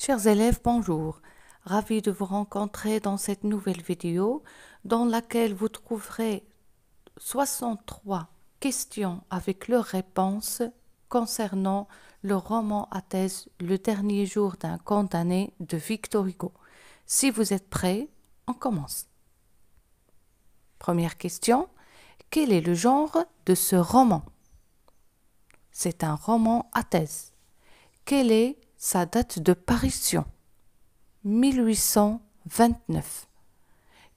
Chers élèves, bonjour. Ravi de vous rencontrer dans cette nouvelle vidéo dans laquelle vous trouverez 63 questions avec leurs réponses concernant le roman à thèse Le dernier jour d'un condamné de Victor Hugo. Si vous êtes prêts, on commence. Première question. Quel est le genre de ce roman C'est un roman à thèse. Quel est sa date de parution 1829.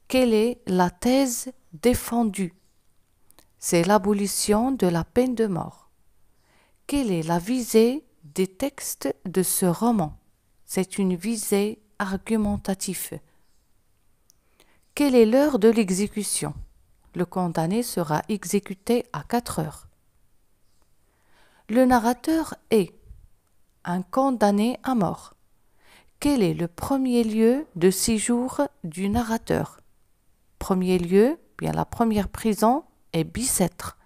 Quelle est la thèse défendue C'est l'abolition de la peine de mort. Quelle est la visée des textes de ce roman C'est une visée argumentative. Quelle est l'heure de l'exécution Le condamné sera exécuté à 4 heures. Le narrateur est un condamné à mort. Quel est le premier lieu de séjour du narrateur Premier lieu, bien la première prison est Bicêtre.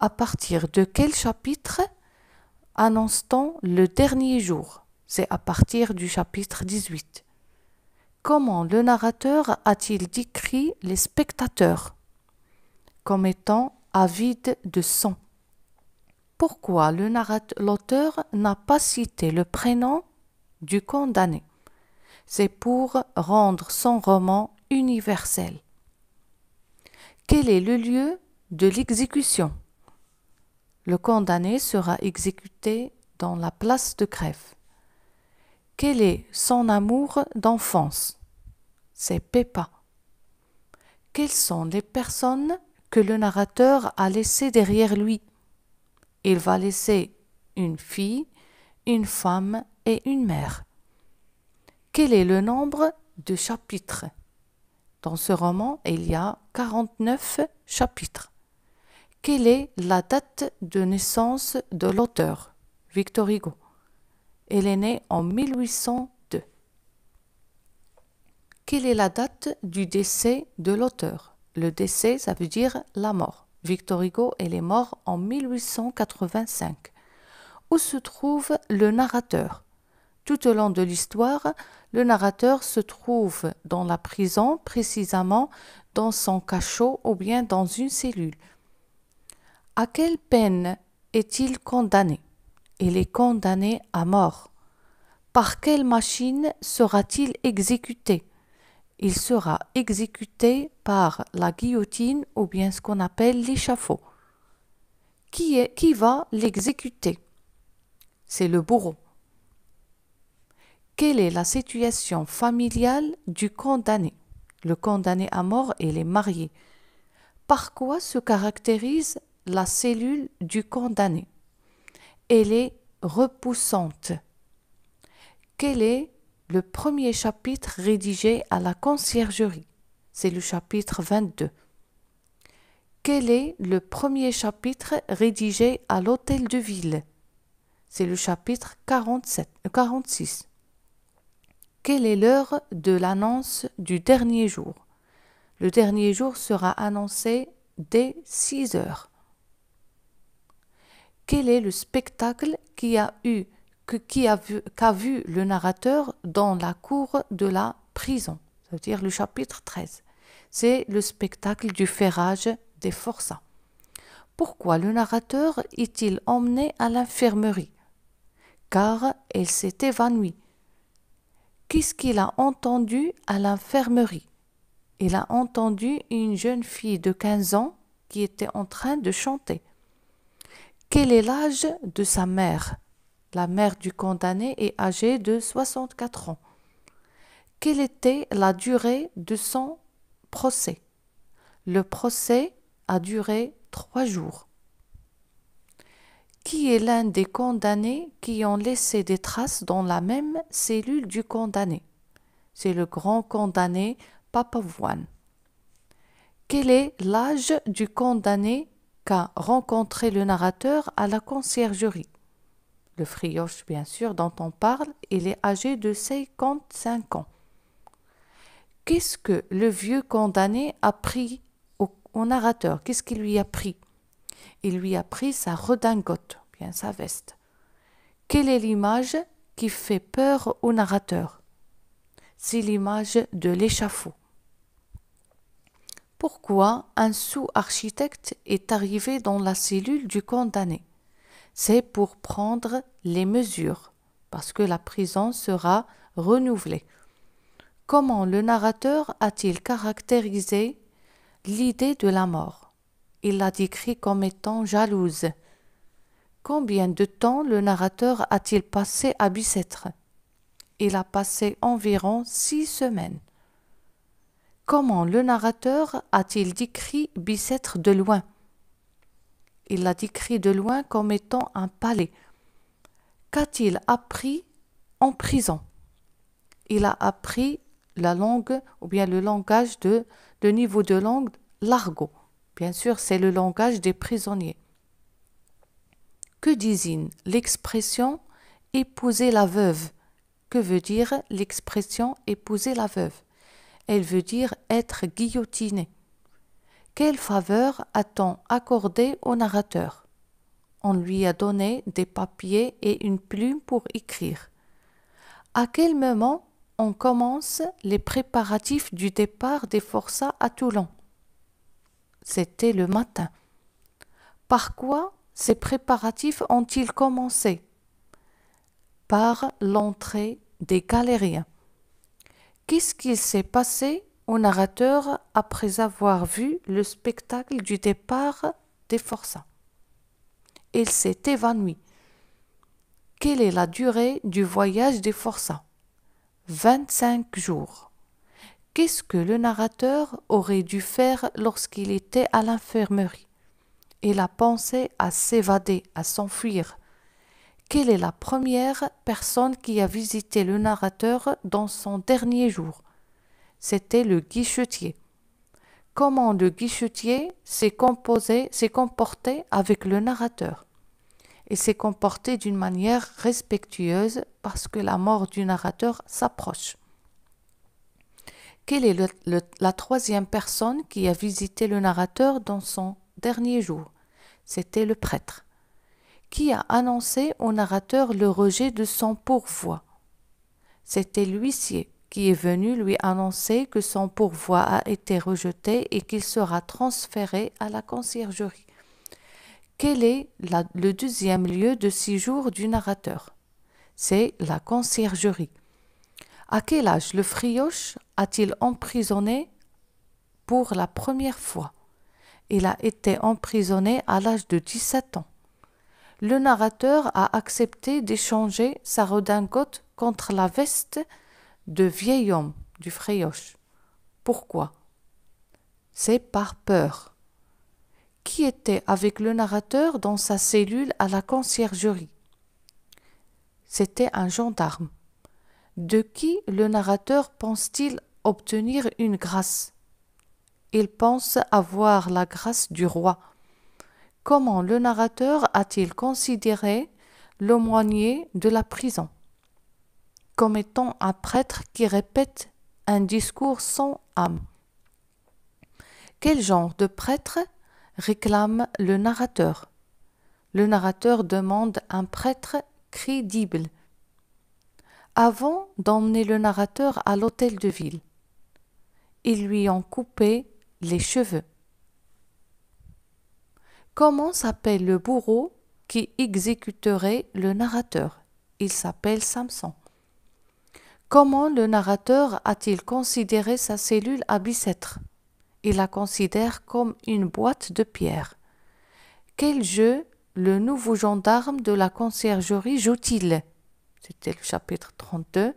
À partir de quel chapitre annonce-t-on le dernier jour C'est à partir du chapitre 18. Comment le narrateur a-t-il décrit les spectateurs Comme étant avides de sang pourquoi l'auteur n'a pas cité le prénom du condamné. C'est pour rendre son roman universel. Quel est le lieu de l'exécution Le condamné sera exécuté dans la place de grève. Quel est son amour d'enfance C'est Pépa. Quelles sont les personnes que le narrateur a laissées derrière lui il va laisser une fille, une femme et une mère. Quel est le nombre de chapitres Dans ce roman, il y a 49 chapitres. Quelle est la date de naissance de l'auteur Victor Hugo. Elle est née en 1802. Quelle est la date du décès de l'auteur Le décès, ça veut dire la mort. Victor Hugo, est mort en 1885. Où se trouve le narrateur Tout au long de l'histoire, le narrateur se trouve dans la prison, précisément dans son cachot ou bien dans une cellule. À quelle peine est-il condamné Il est condamné à mort. Par quelle machine sera-t-il exécuté il sera exécuté par la guillotine ou bien ce qu'on appelle l'échafaud. Qui, est, qui va l'exécuter C'est le bourreau. Quelle est la situation familiale du condamné Le condamné à mort, et est marié. Par quoi se caractérise la cellule du condamné Elle est repoussante. Quelle est le premier chapitre rédigé à la conciergerie. C'est le chapitre 22. Quel est le premier chapitre rédigé à l'hôtel de ville C'est le chapitre 47, 46. Euh, Quelle est l'heure de l'annonce du dernier jour Le dernier jour sera annoncé dès 6 heures. Quel est le spectacle qui a eu qui a qu'a vu le narrateur dans la cour de la prison, c'est-à-dire le chapitre 13. C'est le spectacle du ferrage des forçats. Pourquoi le narrateur est-il emmené à l'infirmerie Car elle s'est évanouie. Qu'est-ce qu'il a entendu à l'infirmerie Il a entendu une jeune fille de 15 ans qui était en train de chanter. Quel est l'âge de sa mère la mère du condamné est âgée de 64 ans. Quelle était la durée de son procès Le procès a duré trois jours. Qui est l'un des condamnés qui ont laissé des traces dans la même cellule du condamné C'est le grand condamné Papavoine. Quel est l'âge du condamné qu'a rencontré le narrateur à la conciergerie le frioche, bien sûr, dont on parle, il est âgé de 55 ans. Qu'est-ce que le vieux condamné a pris au, au narrateur Qu'est-ce qu'il lui a pris Il lui a pris sa redingote, bien sa veste. Quelle est l'image qui fait peur au narrateur C'est l'image de l'échafaud. Pourquoi un sous-architecte est arrivé dans la cellule du condamné C'est pour prendre les mesures, parce que la prison sera renouvelée. Comment le narrateur a-t-il caractérisé l'idée de la mort Il l'a décrit comme étant jalouse. Combien de temps le narrateur a-t-il passé à Bicêtre Il a passé environ six semaines. Comment le narrateur a-t-il décrit Bicêtre de loin Il l'a décrit de loin comme étant un palais Qu'a-t-il appris en prison Il a appris la langue ou bien le langage de, le niveau de langue l'argot. Bien sûr, c'est le langage des prisonniers. Que désigne l'expression épouser la veuve Que veut dire l'expression épouser la veuve Elle veut dire être guillotiné. Quelle faveur a-t-on accordée au narrateur on lui a donné des papiers et une plume pour écrire. À quel moment on commence les préparatifs du départ des forçats à Toulon C'était le matin. Par quoi ces préparatifs ont-ils commencé Par l'entrée des galériens. Qu'est-ce qu'il s'est passé au narrateur après avoir vu le spectacle du départ des forçats il s'est évanoui. Quelle est la durée du voyage des forçats 25 jours. Qu'est-ce que le narrateur aurait dû faire lorsqu'il était à l'infirmerie Il a pensé à s'évader, à s'enfuir. Quelle est la première personne qui a visité le narrateur dans son dernier jour C'était le guichetier comment le guichetier s'est comporté avec le narrateur et s'est comporté d'une manière respectueuse parce que la mort du narrateur s'approche. Quelle est la troisième personne qui a visité le narrateur dans son dernier jour C'était le prêtre. Qui a annoncé au narrateur le rejet de son pourvoi C'était l'huissier qui est venu lui annoncer que son pourvoi a été rejeté et qu'il sera transféré à la conciergerie. Quel est le deuxième lieu de séjour du narrateur C'est la conciergerie. À quel âge le frioche a-t-il emprisonné pour la première fois Il a été emprisonné à l'âge de 17 ans. Le narrateur a accepté d'échanger sa redingote contre la veste de vieil homme du Fréoche. Pourquoi C'est par peur. Qui était avec le narrateur dans sa cellule à la conciergerie C'était un gendarme. De qui le narrateur pense-t-il obtenir une grâce Il pense avoir la grâce du roi. Comment le narrateur a-t-il considéré l'aumônier de la prison comme étant un prêtre qui répète un discours sans âme. Quel genre de prêtre réclame le narrateur Le narrateur demande un prêtre crédible avant d'emmener le narrateur à l'hôtel de ville. Ils lui ont coupé les cheveux. Comment s'appelle le bourreau qui exécuterait le narrateur Il s'appelle Samson. Comment le narrateur a-t-il considéré sa cellule à Bicêtre Il la considère comme une boîte de pierre. Quel jeu le nouveau gendarme de la conciergerie joue-t-il C'était le chapitre 32.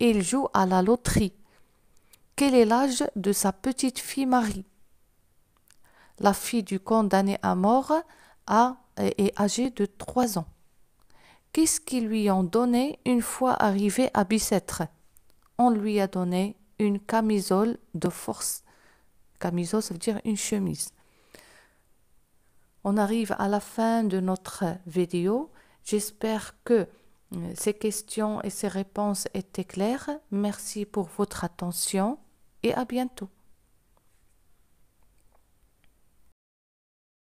Il joue à la loterie. Quel est l'âge de sa petite fille Marie La fille du condamné à mort a, est âgée de trois ans. Qu'est-ce qu'ils lui ont donné une fois arrivée à Bicêtre on lui a donné une camisole de force. Camisole, ça veut dire une chemise. On arrive à la fin de notre vidéo. J'espère que euh, ces questions et ces réponses étaient claires. Merci pour votre attention et à bientôt.